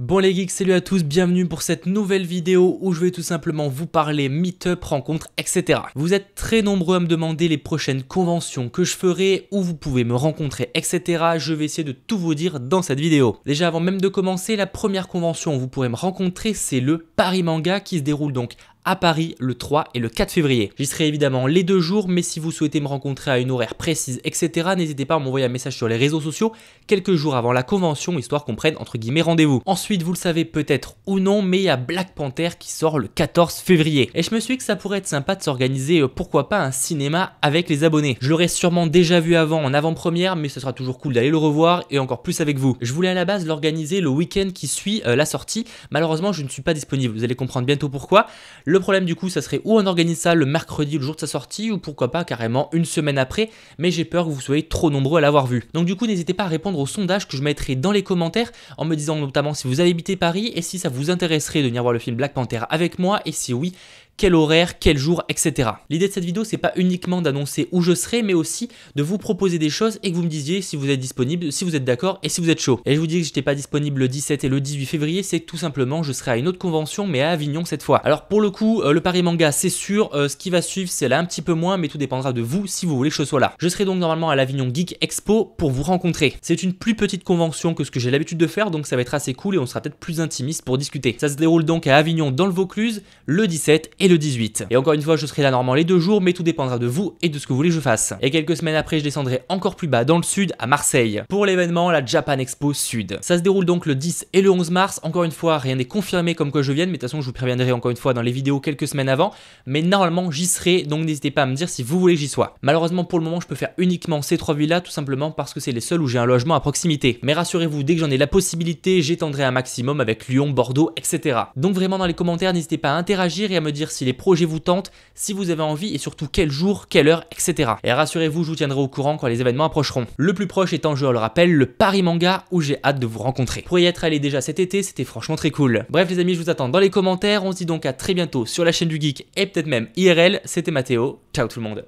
Bon les geeks, salut à tous, bienvenue pour cette nouvelle vidéo où je vais tout simplement vous parler meet-up, rencontre, etc. Vous êtes très nombreux à me demander les prochaines conventions que je ferai, où vous pouvez me rencontrer, etc. Je vais essayer de tout vous dire dans cette vidéo. Déjà avant même de commencer, la première convention où vous pourrez me rencontrer, c'est le Paris Manga qui se déroule donc à Paris le 3 et le 4 février. J'y serai évidemment les deux jours, mais si vous souhaitez me rencontrer à une horaire précise, etc., n'hésitez pas à m'envoyer un message sur les réseaux sociaux quelques jours avant la convention, histoire qu'on prenne entre guillemets rendez-vous. Ensuite, vous le savez peut-être ou non, mais il y a Black Panther qui sort le 14 février. Et je me suis dit que ça pourrait être sympa de s'organiser, euh, pourquoi pas, un cinéma avec les abonnés. Je l'aurais sûrement déjà vu avant en avant-première, mais ce sera toujours cool d'aller le revoir et encore plus avec vous. Je voulais à la base l'organiser le week-end qui suit euh, la sortie. Malheureusement, je ne suis pas disponible. Vous allez comprendre bientôt pourquoi. Le problème du coup, ça serait où on organise ça le mercredi, le jour de sa sortie, ou pourquoi pas carrément une semaine après, mais j'ai peur que vous soyez trop nombreux à l'avoir vu. Donc du coup, n'hésitez pas à répondre au sondage que je mettrai dans les commentaires en me disant notamment si vous avez habité Paris et si ça vous intéresserait de venir voir le film Black Panther avec moi, et si oui, quel horaire, quel jour, etc. L'idée de cette vidéo, c'est pas uniquement d'annoncer où je serai, mais aussi de vous proposer des choses et que vous me disiez si vous êtes disponible, si vous êtes d'accord et si vous êtes chaud. Et je vous dis que j'étais pas disponible le 17 et le 18 février, c'est tout simplement je serai à une autre convention, mais à Avignon cette fois. Alors pour le coup, euh, le Paris Manga, c'est sûr, euh, ce qui va suivre, c'est là un petit peu moins, mais tout dépendra de vous si vous voulez que je sois là. Je serai donc normalement à l'Avignon Geek Expo pour vous rencontrer. C'est une plus petite convention que ce que j'ai l'habitude de faire, donc ça va être assez cool et on sera peut-être plus intimiste pour discuter. Ça se déroule donc à Avignon dans le Vaucluse le 17 et 18. Et encore une fois, je serai là normalement les deux jours, mais tout dépendra de vous et de ce que vous voulez que je fasse. Et quelques semaines après, je descendrai encore plus bas dans le sud, à Marseille, pour l'événement la Japan Expo Sud. Ça se déroule donc le 10 et le 11 mars. Encore une fois, rien n'est confirmé comme que je vienne, mais de toute façon, je vous préviendrai encore une fois dans les vidéos quelques semaines avant. Mais normalement, j'y serai, donc n'hésitez pas à me dire si vous voulez que j'y sois. Malheureusement, pour le moment, je peux faire uniquement ces trois villes-là, tout simplement parce que c'est les seules où j'ai un logement à proximité. Mais rassurez-vous, dès que j'en ai la possibilité, j'étendrai un maximum avec Lyon, Bordeaux, etc. Donc vraiment, dans les commentaires, n'hésitez pas à interagir et à me dire si les projets vous tentent, si vous avez envie et surtout quel jour, quelle heure, etc. Et rassurez-vous, je vous tiendrai au courant quand les événements approcheront. Le plus proche étant, je le rappelle, le Paris Manga où j'ai hâte de vous rencontrer. Pour y être allé déjà cet été, c'était franchement très cool. Bref les amis, je vous attends dans les commentaires, on se dit donc à très bientôt sur la chaîne du Geek et peut-être même IRL. C'était Mathéo, ciao tout le monde.